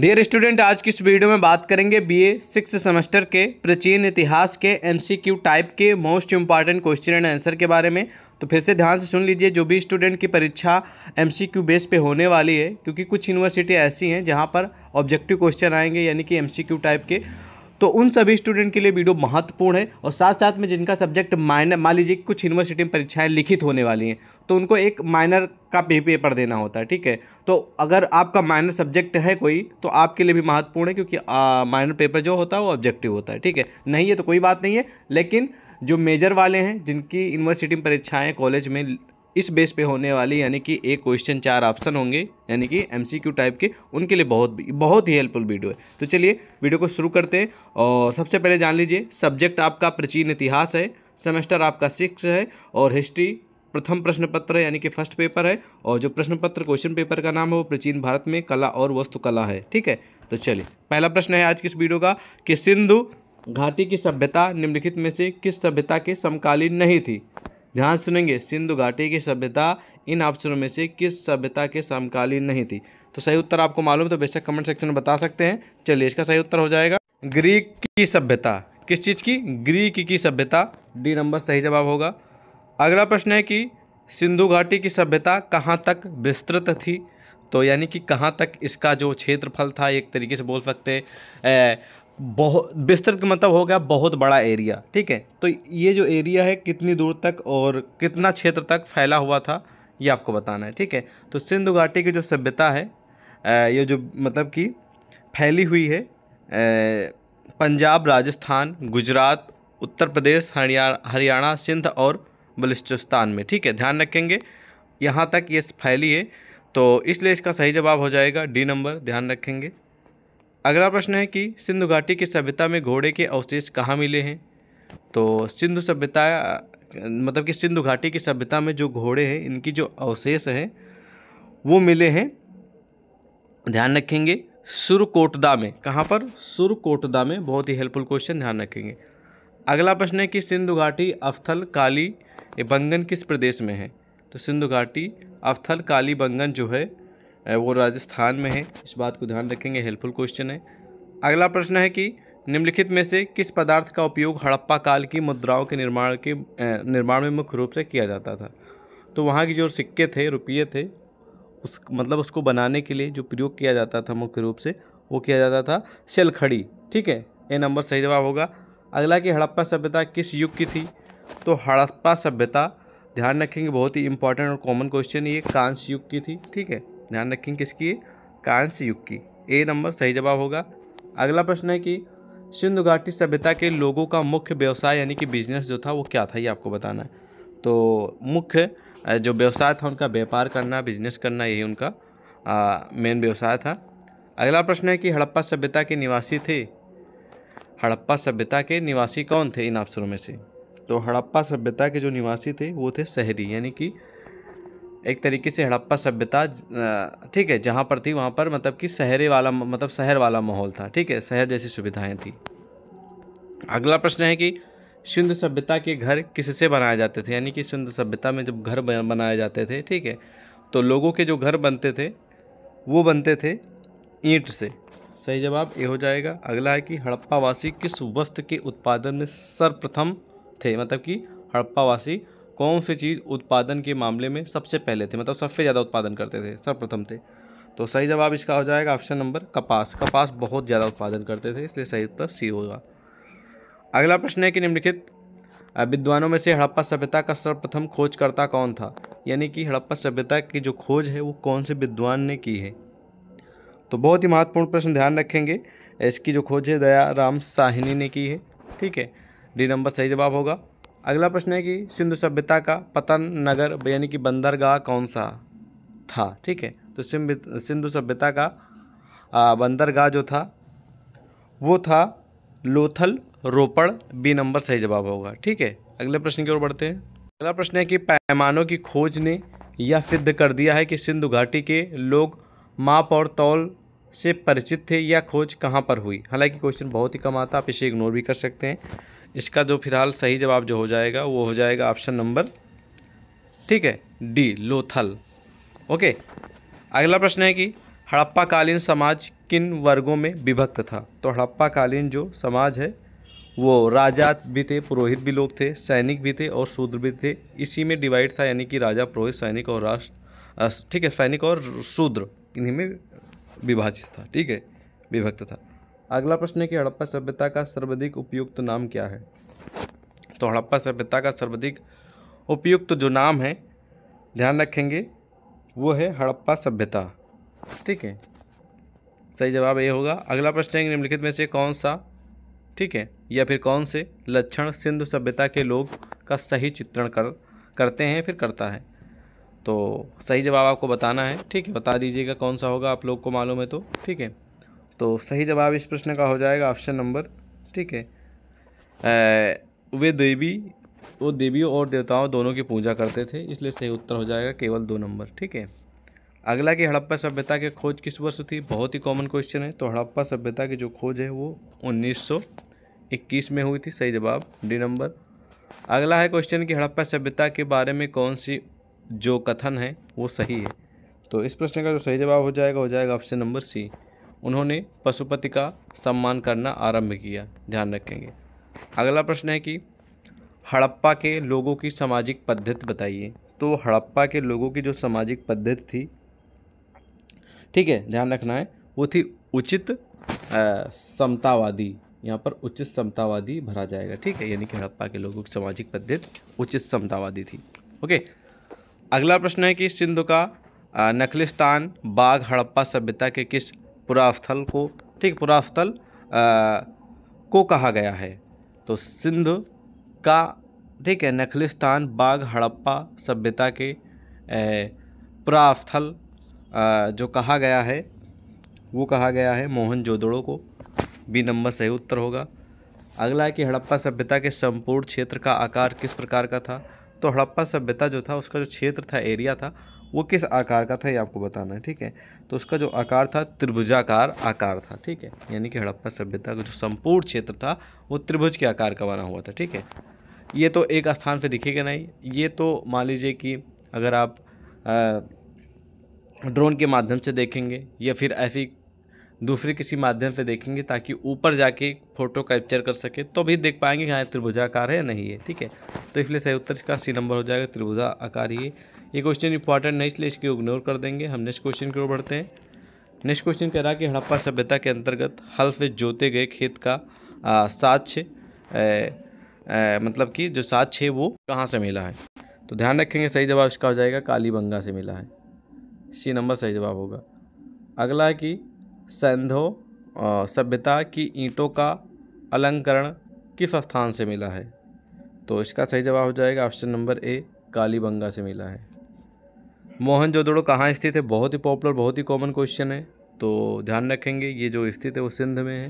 dear student आज की इस वीडियो में बात करेंगे बीए सिक्स सेमेस्टर के प्राचीन इतिहास के एमसीक्यू टाइप के most important question and answer के बारे में तो फिर से ध्यान से सुन लीजिए जो भी स्टूडेंट की परीक्षा एमसीक्यू बेस पे होने वाली है क्योंकि कुछ यूनिवर्सिटी ऐसी हैं जहाँ पर ऑब्जेक्टिव क्वेश्चन आएंगे यानी कि एम टाइप के तो उन सभी स्टूडेंट के लिए वीडियो महत्वपूर्ण है और साथ साथ में जिनका सब्जेक्ट माइनर मान लीजिए कुछ यूनिवर्सिटी में परीक्षाएं लिखित होने वाली हैं तो उनको एक माइनर का पे पेपर देना होता है ठीक है तो अगर आपका माइनर सब्जेक्ट है कोई तो आपके लिए भी महत्वपूर्ण है क्योंकि माइनर पेपर जो होता है वो ऑब्जेक्टिव होता है ठीक है नहीं है तो कोई बात नहीं है लेकिन जो मेजर वाले हैं जिनकी यूनिवर्सिटी में परीक्षाएँ कॉलेज में इस बेस पे होने वाली यानी कि एक क्वेश्चन चार ऑप्शन होंगे यानी कि एमसीक्यू टाइप के उनके लिए बहुत बहुत ही हेल्पफुल वीडियो है तो चलिए वीडियो को शुरू करते हैं और सबसे पहले जान लीजिए सब्जेक्ट आपका प्राचीन इतिहास है सेमेस्टर आपका सिक्स है और हिस्ट्री प्रथम प्रश्न पत्र यानी कि फर्स्ट पेपर है और जो प्रश्न पत्र क्वेश्चन पेपर का नाम है वो प्राचीन भारत में कला और वस्तुकला है ठीक है तो चलिए पहला प्रश्न है आज किस वीडियो का कि सिंधु घाटी की सभ्यता निम्नलिखित में से किस सभ्यता के समकालीन नहीं थी ध्यान सुनेंगे सिंधु घाटी की सभ्यता इन ऑप्शनों में से किस सभ्यता के समकालीन नहीं थी तो सही उत्तर आपको मालूम तो बेशक कमेंट सेक्शन में बता सकते हैं चलिए इसका सही उत्तर हो जाएगा ग्रीक की सभ्यता किस चीज़ की ग्रीक की सभ्यता डी नंबर सही जवाब होगा अगला प्रश्न है कि सिंधु घाटी की सभ्यता कहाँ तक विस्तृत थी तो यानी कि कहाँ तक इसका जो क्षेत्रफल था एक तरीके से बोल सकते बहुत विस्तृत का मतलब हो गया बहुत बड़ा एरिया ठीक है तो ये जो एरिया है कितनी दूर तक और कितना क्षेत्र तक फैला हुआ था ये आपको बताना है ठीक है तो सिंधु घाटी की जो सभ्यता है ये जो मतलब कि फैली हुई है पंजाब राजस्थान गुजरात उत्तर प्रदेश हरियाणा सिंध और बलुचिस्तान में ठीक है ध्यान रखेंगे यहाँ तक ये फैली है तो इसलिए इसका सही जवाब हो जाएगा डी नंबर ध्यान रखेंगे अगला प्रश्न है कि सिंधु घाटी की सभ्यता में घोड़े के अवशेष कहाँ मिले हैं तो सिंधु सभ्यता मतलब कि सिंधु घाटी की सभ्यता में जो घोड़े हैं इनकी जो अवशेष हैं वो मिले हैं ध्यान रखेंगे सुरकोटदा में कहाँ पर सुरकोटदा में बहुत ही हेल्पफुल क्वेश्चन ध्यान रखेंगे अगला प्रश्न है कि सिंधु घाटी अफथल काली बंगन किस प्रदेश में है तो सिंधु घाटी अफथल काली बंगन जो है वो राजस्थान में है इस बात को ध्यान रखेंगे हेल्पफुल क्वेश्चन है अगला प्रश्न है कि निम्नलिखित में से किस पदार्थ का उपयोग हड़प्पा काल की मुद्राओं के निर्माण के निर्माण में मुख्य रूप से किया जाता था तो वहाँ के जो सिक्के थे रुपये थे उस मतलब उसको बनाने के लिए जो प्रयोग किया जाता था मुख्य रूप से वो किया जाता था सेलखड़ी ठीक है ये नंबर सही जवाब होगा अगला कि हड़प्पा सभ्यता किस युग की थी तो हड़प्पा सभ्यता ध्यान रखेंगे बहुत ही इंपॉर्टेंट और कॉमन क्वेश्चन ये कांस युग की थी ठीक है ध्यान रखें किसकी कांस्य युग की ए नंबर सही जवाब होगा अगला प्रश्न है कि सिंधु घाटी सभ्यता के लोगों का मुख्य व्यवसाय यानी कि बिजनेस जो था वो क्या था ये आपको बताना है तो मुख्य जो व्यवसाय था उनका व्यापार करना बिजनेस करना यही उनका मेन व्यवसाय था अगला प्रश्न है कि हड़प्पा सभ्यता के निवासी थे हड़प्पा सभ्यता के निवासी कौन थे इन अफसरों में से तो हड़प्पा सभ्यता के जो निवासी थे वो थे शहरी यानी कि एक तरीके से हड़प्पा सभ्यता ठीक है जहाँ पर थी वहाँ पर मतलब कि शहरी वाला मतलब शहर वाला माहौल था ठीक है शहर जैसी सुविधाएं थी अगला प्रश्न है कि सिंध सभ्यता के घर किससे बनाए जाते थे यानी कि सिंध सभ्यता में जब घर बनाए जाते थे ठीक है तो लोगों के जो घर बनते थे वो बनते थे ईंट से सही जवाब ये हो जाएगा अगला है कि हड़प्पावासी किस वस्त्र के उत्पादन में सर्वप्रथम थे मतलब कि हड़प्पावासी कौन सी चीज़ उत्पादन के मामले में सबसे पहले थे मतलब सबसे ज़्यादा उत्पादन करते थे सर्वप्रथम थे तो सही जवाब इसका हो जाएगा ऑप्शन नंबर कपास कपास बहुत ज़्यादा उत्पादन करते थे इसलिए सही उत्तर सी होगा अगला प्रश्न है कि निम्नलिखित विद्वानों में से हड़प्पा सभ्यता का सर्वप्रथम खोजकर्ता कौन था यानी कि हड़प्पा सभ्यता की जो खोज है वो कौन से विद्वान ने की है तो बहुत ही महत्वपूर्ण प्रश्न ध्यान रखेंगे इसकी जो खोज है दया राम साहिनी ने की है ठीक है डी नंबर सही जवाब होगा अगला प्रश्न है कि सिंधु सभ्यता का पतन नगर यानी कि बंदरगाह कौन सा था ठीक है तो सिंधु सभ्यता का बंदरगाह जो था वो था लोथल रोपड़ बी नंबर सही जवाब होगा ठीक है अगले प्रश्न की ओर बढ़ते हैं अगला प्रश्न है कि पैमानों की खोज ने यह सिद्ध कर दिया है कि सिंधु घाटी के लोग माप और तौल से परिचित थे यह खोज कहाँ पर हुई हालांकि क्वेश्चन बहुत ही कम आता आप इसे इग्नोर भी कर सकते हैं इसका जो फिलहाल सही जवाब जो हो जाएगा वो हो जाएगा ऑप्शन नंबर ठीक है डी लोथल ओके अगला प्रश्न है कि हड़प्पा कालीन समाज किन वर्गों में विभक्त था तो हड़प्पा कालीन जो समाज है वो राजा भी थे पुरोहित भी लोग थे सैनिक भी थे और शूद्र भी थे इसी में डिवाइड था यानी कि राजा पुरोहित सैनिक और राष्ट्र ठीक है सैनिक और शूद्र इन्हीं में विभाजित था ठीक है विभक्त था अगला प्रश्न है कि हड़प्पा सभ्यता का सर्वाधिक उपयुक्त नाम क्या है तो हड़प्पा सभ्यता का सर्वाधिक उपयुक्त जो नाम है ध्यान रखेंगे वो है हड़प्पा सभ्यता ठीक है सही जवाब ये होगा अगला प्रश्न है निम्नलिखित में से कौन सा ठीक है या फिर कौन से लक्षण सिंधु सभ्यता के लोग का सही चित्रण कर करते हैं फिर करता है तो सही जवाब आपको बताना है ठीक है बता दीजिएगा कौन सा होगा आप लोग को मालूम है तो ठीक है तो सही जवाब इस प्रश्न का हो जाएगा ऑप्शन नंबर ठीक है वे देवी वो देवियों और देवताओं दोनों की पूजा करते थे इसलिए सही उत्तर हो जाएगा केवल दो नंबर ठीक है अगला कि हड़प्पा सभ्यता की खोज किस वर्ष थी बहुत ही कॉमन क्वेश्चन है तो हड़प्पा सभ्यता की जो खोज है वो 1921 में हुई थी सही जवाब डी नंबर अगला है क्वेश्चन कि हड़प्पा सभ्यता के बारे में कौन सी जो कथन है वो सही है तो इस प्रश्न का जो सही जवाब हो जाएगा हो जाएगा ऑप्शन नंबर सी उन्होंने पशुपति का सम्मान करना आरंभ किया ध्यान रखेंगे अगला प्रश्न है कि हड़प्पा के लोगों की सामाजिक पद्धति बताइए तो हड़प्पा के लोगों की जो सामाजिक पद्धति थी ठीक है ध्यान रखना है वो थी उचित समतावादी यहाँ पर उचित समतावादी भरा जाएगा ठीक है यानी कि हड़प्पा के लोगों की सामाजिक पद्धति उचित समतावादी थी ओके अगला प्रश्न है कि सिंधु का नखलिस्तान बाघ हड़प्पा सभ्यता के किस पुरास्थल स्थल को ठीक पुरास्थल स्थल को कहा गया है तो सिंध का ठीक है नखलिस्तान बाग हड़प्पा सभ्यता के पुरास्थल स्थल जो कहा गया है वो कहा गया है मोहन जोदड़ो को बी नंबर सही उत्तर होगा अगला है कि हड़प्पा सभ्यता के संपूर्ण क्षेत्र का आकार किस प्रकार का था तो हड़प्पा सभ्यता जो था उसका जो क्षेत्र था एरिया था वो किस आकार का था ये आपको बताना है ठीक है तो उसका जो आकार था त्रिभुजाकार आकार था ठीक है यानी कि हड़प्पा सभ्यता का जो संपूर्ण क्षेत्र था वो त्रिभुज के आकार का बना हुआ था ठीक है ये तो एक स्थान पे दिखेगा नहीं ये तो मान लीजिए कि अगर आप ड्रोन के माध्यम से देखेंगे या फिर ऐसी दूसरे किसी माध्यम से देखेंगे ताकि ऊपर जाके फ़ोटो कैप्चर कर सके तो भी देख पाएंगे कि हाँ त्रिभुजाकार है या नहीं है ठीक है तो इसलिए सही उत्तर का सी नंबर हो जाएगा त्रिभुजा आकार ये ये क्वेश्चन इंपॉर्टेंट नहीं इसलिए इसको इग्नोर कर देंगे हम नेक्स्ट क्वेश्चन की ओर बढ़ते हैं नेक्स्ट क्वेश्चन कह रहा है कि हड़प्पा सभ्यता के अंतर्गत हल से जोते गए खेत का आ, साक्ष्य मतलब कि जो साक्ष है वो कहाँ से मिला है तो ध्यान रखेंगे सही जवाब इसका हो जाएगा कालीबंगा से मिला है सी नंबर सही जवाब होगा अगला कि सैंधो सभ्यता की ईंटों का अलंकरण किस स्थान से मिला है तो इसका सही जवाब हो जाएगा ऑप्शन नंबर ए कालीबंगा से मिला है मोहनजोदड़ो कहाँ स्थित है बहुत ही पॉपुलर बहुत ही कॉमन क्वेश्चन है तो ध्यान रखेंगे ये जो स्थित है वो सिंध में है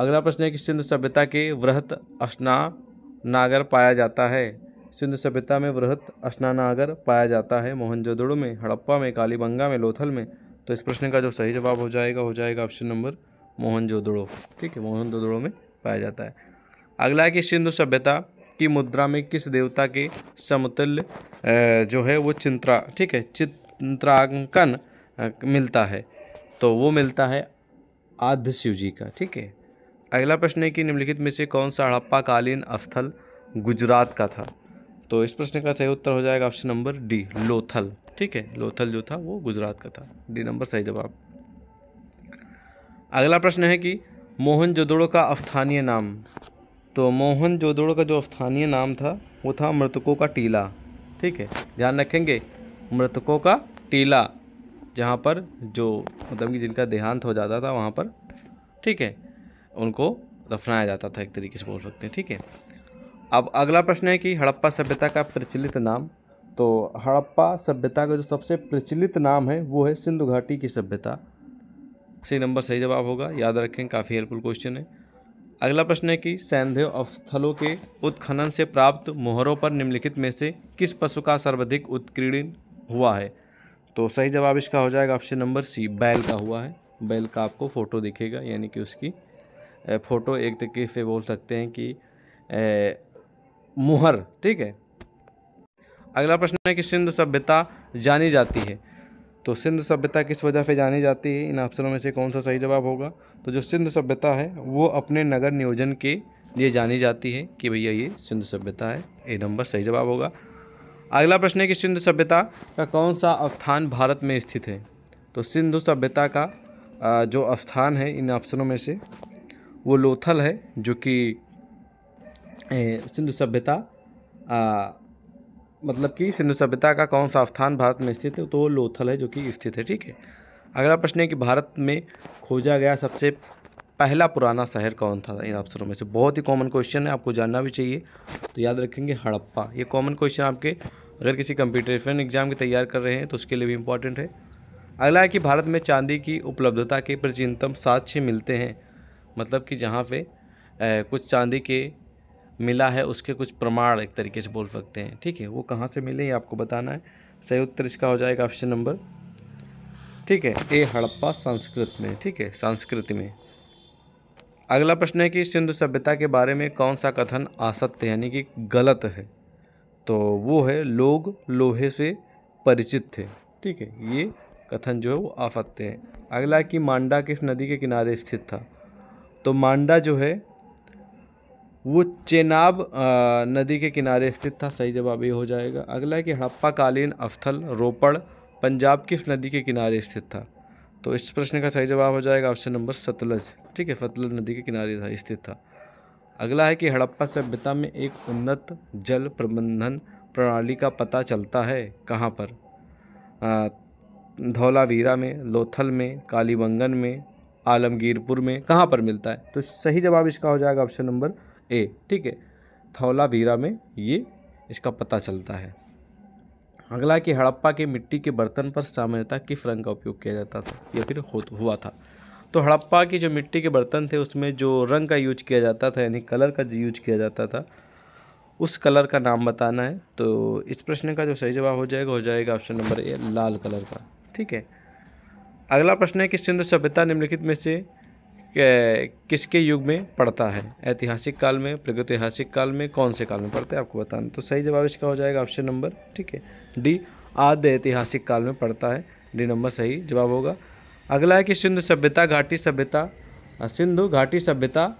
अगला प्रश्न है कि सिंधु सभ्यता के वृहत अस्नानागर पाया जाता है सिंधु सभ्यता में वृहत अस्नानागर पाया जाता है मोहनजोदड़ो में हड़प्पा में कालीबंगा में लोथल में तो इस प्रश्न का जो सही जवाब हो जाएगा हो जाएगा ऑप्शन नंबर मोहनजोदड़ो ठीक है मोहनजोदड़ो में पाया जाता है अगला है कि सिंधु सभ्यता की मुद्रा में किस देवता के समतुल्य जो है वो चित्रा ठीक है चित्रांकन मिलता है तो वो मिलता है आद्य शिव जी का ठीक है अगला प्रश्न है कि निम्नलिखित में से कौन सा हड़प्पा कालीन अस्थल गुजरात का था तो इस प्रश्न का सही उत्तर हो जाएगा ऑप्शन नंबर डी लोथल ठीक है लोथल जो था वो गुजरात का था डी नंबर सही जवाब अगला प्रश्न है कि मोहन जोदड़ो का स्थानीय नाम तो मोहन जोदड़ो का जो स्थानीय नाम था वो था मृतकों का टीला ठीक है ध्यान रखेंगे मृतकों का टीला जहाँ पर जो मतलब कि जिनका देहांत हो जाता था वहाँ पर ठीक है उनको दफनाया जाता था एक तरीके से बोल सकते हैं ठीक है अब अगला प्रश्न है कि हड़प्पा सभ्यता का प्रचलित नाम तो हड़प्पा सभ्यता का जो सबसे प्रचलित नाम है वो है सिंधु घाटी की सभ्यता सही नंबर सही जवाब होगा याद रखें काफ़ी हेल्पफुल क्वेश्चन है अगला प्रश्न है कि सैंधव अवस्थलों के उत्खनन से प्राप्त मोहरों पर निम्नलिखित में से किस पशु का सर्वाधिक उत्कीर्ण हुआ है तो सही जवाब इसका हो जाएगा ऑप्शन नंबर सी बैल का हुआ है बैल का आपको फ़ोटो दिखेगा यानी कि उसकी फ़ोटो एक तरीके से बोल सकते हैं कि ए, मुहर ठीक है अगला प्रश्न है कि सिंधु सभ्यता जानी जाती है तो सिंध सभ्यता किस वजह से जानी जाती है इन ऑप्शनों में से कौन सा सही जवाब होगा तो जो सिंध सभ्यता है वो अपने नगर नियोजन के लिए जानी जाती है कि भैया ये सिंधु सभ्यता है ए नंबर सही जवाब होगा अगला प्रश्न है कि सिंधु सभ्यता का कौन सा स्थान भारत में स्थित है तो सिंधु सभ्यता का जो स्थान है इन ऑप्शनों में से वो लोथल है जो कि सिंधु सभ्यता मतलब कि सिंधु सभ्यता का कौन सा स्थान भारत में स्थित है तो वो लोथल है जो कि स्थित है ठीक है अगला प्रश्न है कि भारत में खोजा गया सबसे पहला पुराना शहर कौन था इन अवसरों में से बहुत ही कॉमन क्वेश्चन है आपको जानना भी चाहिए तो याद रखेंगे हड़प्पा ये कॉमन क्वेश्चन आपके अगर किसी कंपिटेटिव एग्जाम की तैयार कर रहे हैं तो उसके लिए भी इम्पॉर्टेंट है अगला है कि भारत में चांदी की उपलब्धता के प्राचीनतम साक्ष्य मिलते हैं मतलब कि जहाँ पे कुछ चांदी के मिला है उसके कुछ प्रमाण एक तरीके से बोल सकते हैं ठीक है वो कहाँ से मिले ये आपको बताना है सही उत्तर इसका हो जाएगा ऑप्शन नंबर ठीक है ए हड़प्पा संस्कृत में ठीक है संस्कृत में अगला प्रश्न है कि सिंधु सभ्यता के बारे में कौन सा कथन असत्य यानी कि गलत है तो वो है लोग लोहे से परिचित थे ठीक है ये कथन जो है वो असत्य है अगला कि मांडा किस नदी के किनारे स्थित था तो मांडा जो है वो चेनाब नदी के किनारे स्थित था सही जवाब ये हो जाएगा अगला है कि हड़प्पा कालीन रोपड़ पंजाब किस नदी के किनारे स्थित था तो इस प्रश्न का सही जवाब हो जाएगा ऑप्शन नंबर सतलज ठीक है सतलज नदी के किनारे था स्थित था अगला है कि हड़प्पा सभ्यता में एक उन्नत जल प्रबंधन प्रणाली का पता चलता है कहाँ पर धौलावीरा में लोथल में कालीबंगन में आलमगीरपुर में कहाँ पर मिलता है तो सही जवाब इसका हो जाएगा ऑप्शन नंबर ए ठीक है थौला थौलावीरा में ये इसका पता चलता है अगला कि हड़प्पा के मिट्टी के बर्तन पर सामान्यतः किस रंग का उपयोग किया जाता था या फिर हो हुआ था तो हड़प्पा के जो मिट्टी के बर्तन थे उसमें जो रंग का यूज किया जाता था यानी कलर का यूज किया जाता था उस कलर का नाम बताना है तो इस प्रश्न का जो सही जवाब हो जाएगा हो जाएगा ऑप्शन नंबर ए लाल कलर का ठीक है अगला प्रश्न है कि सिंधु सभ्यता निम्नलिखित में से किसके युग में पड़ता है ऐतिहासिक काल में प्रगतिहासिक काल में कौन से काल में पड़ता है आपको बताना तो सही जवाब इसका हो जाएगा ऑप्शन नंबर ठीक है डी आद्य ऐतिहासिक काल में पड़ता है डी नंबर सही जवाब होगा अगला है कि सिंधु सभ्यता घाटी सभ्यता सिंधु घाटी सभ्यता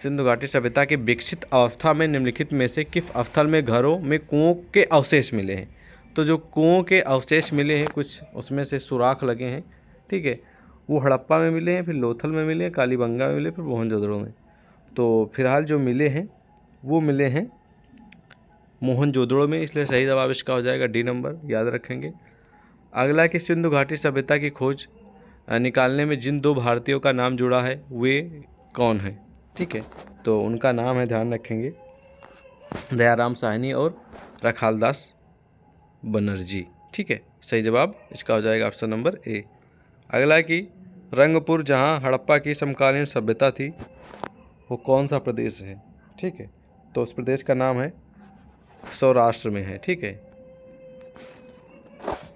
सिंधु घाटी सभ्यता के विकसित अवस्था में निम्नलिखित में से किस स्थल में घरों में कुओं के अवशेष मिले हैं तो जो कुओं के अवशेष मिले हैं कुछ उसमें से सुराख लगे हैं ठीक है वो हड़प्पा में मिले हैं फिर लोथल में मिले हैं कालीबंगा में मिले फिर मोहनजोदड़ो में तो फिलहाल जो मिले हैं वो मिले हैं मोहनजोदड़ो में इसलिए सही जवाब इसका हो जाएगा डी नंबर याद रखेंगे अगला कि सिंधु घाटी सभ्यता की खोज निकालने में जिन दो भारतीयों का नाम जुड़ा है वे कौन है ठीक है तो उनका नाम है ध्यान रखेंगे दयाराम साहनी और रखालदास बनर्जी ठीक है सही जवाब इसका हो जाएगा ऑप्शन नंबर ए अगला कि रंगपुर जहाँ हड़प्पा की समकालीन सभ्यता थी वो कौन सा प्रदेश है ठीक है तो उस प्रदेश का नाम है सौराष्ट्र में है ठीक है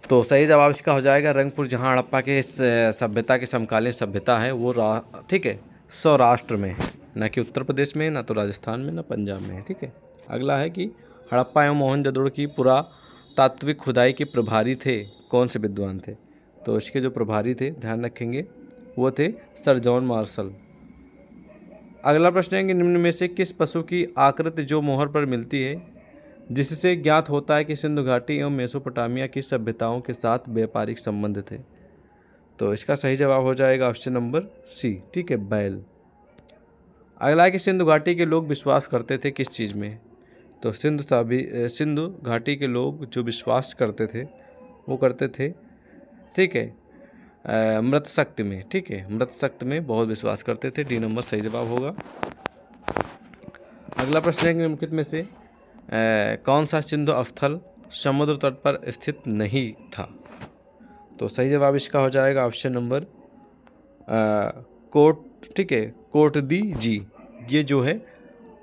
तो सही जवाब इसका हो जाएगा रंगपुर जहाँ हड़प्पा के सभ्यता के समकालीन सभ्यता है वो ठीक है सौराष्ट्र में है ना कि उत्तर प्रदेश में ना तो राजस्थान में ना पंजाब में है ठीक है अगला है कि हड़प्पा एवं जदोड़ की तात्विक खुदाई के प्रभारी थे कौन से विद्वान थे तो इसके जो प्रभारी थे ध्यान रखेंगे वो थे सर जॉन मार्शल अगला प्रश्न है कि निम्न में से किस पशु की आकृति जो मोहर पर मिलती है जिससे ज्ञात होता है कि सिंधु घाटी एवं मेसोपोटामिया की सभ्यताओं के साथ व्यापारिक संबंध थे तो इसका सही जवाब हो जाएगा ऑप्शन नंबर सी ठीक है बैल अगला है कि सिंधु घाटी के लोग विश्वास करते थे किस चीज़ में तो सिंधु सिंधु घाटी के लोग जो विश्वास करते थे वो करते थे ठीक है मृत शक्ति में ठीक है मृत शक्ति में बहुत विश्वास करते थे डी नंबर सही जवाब होगा अगला प्रश्न है निम्नलिखित में से आ, कौन सा सिंधु अस्थल समुद्र तट पर स्थित नहीं था तो सही जवाब इसका हो जाएगा ऑप्शन नंबर कोट ठीक है कोट दी जी ये जो है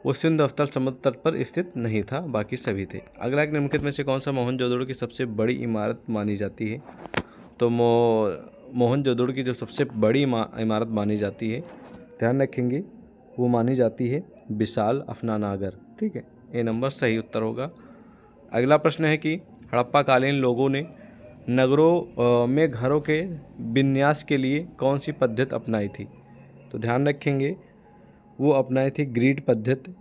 वो सिंधु स्थल समुद्र तट पर स्थित नहीं था बाकी सभी थे अगला एक निम्नलिखित में से कौन सा मोहनजोदड़ो की सबसे बड़ी इमारत मानी जाती है तो मो मोहन जोदड़ की जो सबसे बड़ी इमारत मानी जाती है ध्यान रखेंगे वो मानी जाती है विशाल अफनानागर ठीक है ये नंबर सही उत्तर होगा अगला प्रश्न है कि हड़प्पा कालीन लोगों ने नगरों में घरों के विन्यास के लिए कौन सी पद्धति अपनाई थी तो ध्यान रखेंगे वो अपनाई थी ग्रीड पद्धति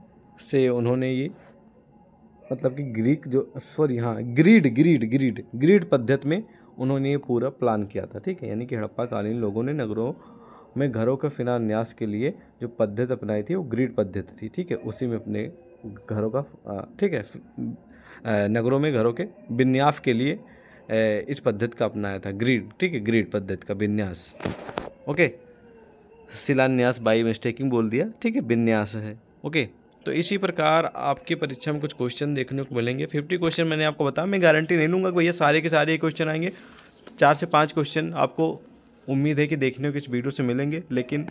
से उन्होंने ये मतलब कि ग्रीक जो सॉरी हाँ ग्रीड ग्रीड ग्रीड ग्रीड पद्धति में उन्होंने ये पूरा प्लान किया था ठीक है यानी कि हड़प्पाकालीन लोगों ने नगरों में घरों के फिनान्यास के लिए जो पद्धति अपनाई थी वो ग्रीड पद्धति थी ठीक है उसी में अपने घरों का ठीक है नगरों में घरों के विन्यास के लिए इस पद्धति का अपनाया था ग्रीड ठीक है ग्रीड पद्धति का विन्यास ओके शिलान्यास बाई मिस्टेकिंग बोल दिया ठीक है विन्यास है ओके तो इसी प्रकार आपकी परीक्षा में कुछ क्वेश्चन देखने को मिलेंगे फिफ्टी क्वेश्चन मैंने आपको बताया मैं गारंटी नहीं लूँगा भैया सारे के सारे क्वेश्चन आएंगे चार से पाँच क्वेश्चन आपको उम्मीद है कि देखने को इस वीडियो से मिलेंगे लेकिन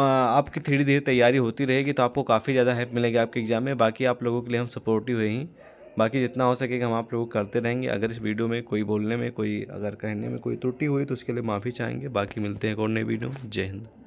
आपकी थोड़ी देर तैयारी होती रहेगी तो आपको काफ़ी ज़्यादा हेल्प मिलेगी आपके एग्ज़ाम में बाकी आप लोगों के लिए हम सपोर्टिव हुए ही बाकी जितना हो सकेगा हम आप लोग करते रहेंगे अगर इस वीडियो में कोई बोलने में कोई अगर कहने में कोई त्रुटि हुई तो उसके लिए माफ़ी चाहेंगे बाकी मिलते हैं एक और नई वीडियो जय हिंद